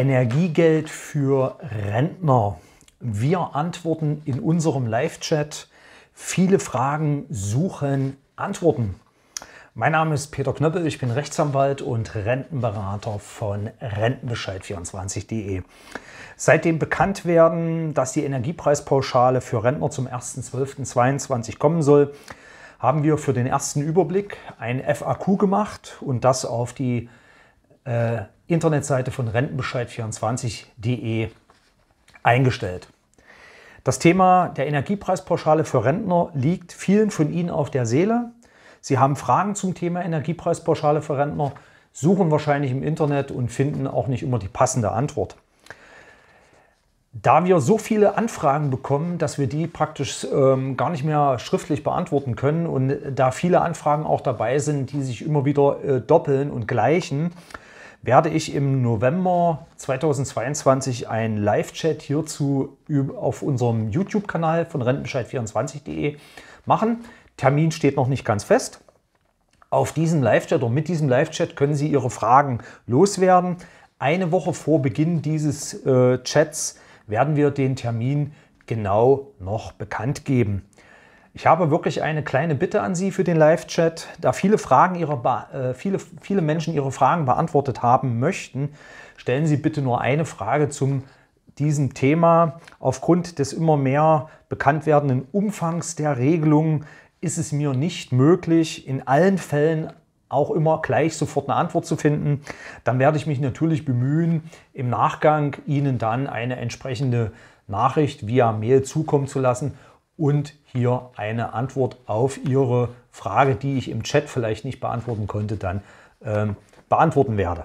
Energiegeld für Rentner. Wir antworten in unserem Live-Chat viele Fragen, suchen Antworten. Mein Name ist Peter Knöppel, ich bin Rechtsanwalt und Rentenberater von Rentenbescheid24.de. Seitdem bekannt werden, dass die Energiepreispauschale für Rentner zum 1.12.22 kommen soll, haben wir für den ersten Überblick ein FAQ gemacht und das auf die äh, Internetseite von Rentenbescheid24.de eingestellt. Das Thema der Energiepreispauschale für Rentner liegt vielen von Ihnen auf der Seele. Sie haben Fragen zum Thema Energiepreispauschale für Rentner, suchen wahrscheinlich im Internet und finden auch nicht immer die passende Antwort. Da wir so viele Anfragen bekommen, dass wir die praktisch ähm, gar nicht mehr schriftlich beantworten können und da viele Anfragen auch dabei sind, die sich immer wieder äh, doppeln und gleichen, werde ich im November 2022 einen Live-Chat hierzu auf unserem YouTube-Kanal von rentenbescheid24.de machen. Termin steht noch nicht ganz fest. Auf diesem Live-Chat oder mit diesem Live-Chat können Sie Ihre Fragen loswerden. Eine Woche vor Beginn dieses äh, Chats werden wir den Termin genau noch bekannt geben. Ich habe wirklich eine kleine Bitte an Sie für den Live-Chat. Da viele, Fragen ihre, äh, viele, viele Menschen Ihre Fragen beantwortet haben möchten, stellen Sie bitte nur eine Frage zu diesem Thema. Aufgrund des immer mehr bekannt werdenden Umfangs der Regelungen ist es mir nicht möglich, in allen Fällen auch immer gleich sofort eine Antwort zu finden. Dann werde ich mich natürlich bemühen, im Nachgang Ihnen dann eine entsprechende Nachricht via Mail zukommen zu lassen und hier eine Antwort auf Ihre Frage, die ich im Chat vielleicht nicht beantworten konnte, dann ähm, beantworten werde.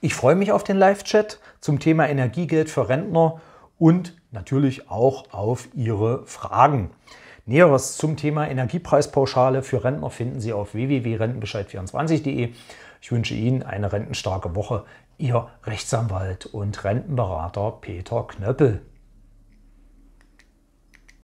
Ich freue mich auf den Live-Chat zum Thema Energiegeld für Rentner und natürlich auch auf Ihre Fragen. Näheres zum Thema Energiepreispauschale für Rentner finden Sie auf www.rentenbescheid24.de. Ich wünsche Ihnen eine rentenstarke Woche. Ihr Rechtsanwalt und Rentenberater Peter Knöppel.